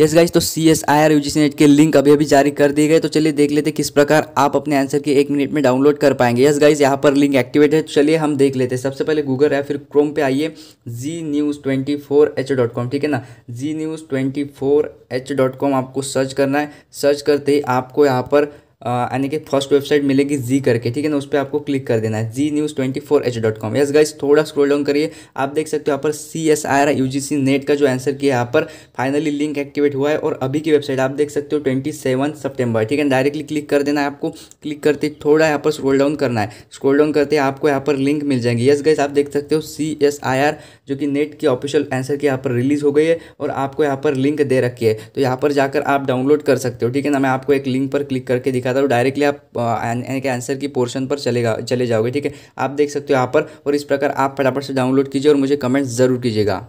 yes guys तो C S I R U G C net के link अभी अभी जारी कर दिए गए तो चलिए देख लेते किस प्रकार आप अपने आंसर के एक मिनट में डाउनलोड कर पाएंगे यस गाइज यहाँ पर लिंक एक्टिवेट है तो चलिए हम देख लेते हैं सबसे पहले गूगल या फिर क्रोम पे आइए Zee news twenty four H dot com ठीक है ना Zee news twenty four H dot com आपको सर्च करना है सर्च करते ही आपको यहाँ पर यानी कि फर्स्ट वेबसाइट मिलेगी जी करके ठीक है ना उस पर आपको क्लिक कर देना है Zee news twenty four H dot com yes guys थोड़ा स्क्रोल डाउन करिए आप देख सकते हो यहाँ पर C S I R U G C net का जो आंसर किया यहाँ पर फाइनली लिंक एक्टिवेट हुआ है और अभी की वेबसाइट आप देख सकते हो ट्वेंटी सेवन सेप्टेम्बर ठीक है डायरेक्टली क्लिक कर देना है आपको क्लिक करते थोड़ा यहाँ पर स्क्रोल डाउन करना है स्क्रोल डाउन करते आपको यहाँ पर लिंक मिल जाएंगी यस गाइज आप देख सकते हो सी एस आई आर जो कि नेट की ऑफिशियल आंसर की यहाँ पर रिलीज़ हो गई है और आपको यहाँ पर लिंक दे रखी है तो यहाँ पर जाकर आप डाउनलोड कर सकते हो ठीक है ना मैं आपको एक लिंक पर क्लिक करके दिखा दिखाता हूँ डायरेक्टली तो आप यानी कि आंसर की पोर्शन पर चलेगा चले जाओगे ठीक है आप देख सकते हो यहाँ पर और इस प्रकार आप फटाफट से डाउनलोड कीजिए और मुझे कमेंट्स ज़रूर कीजिएगा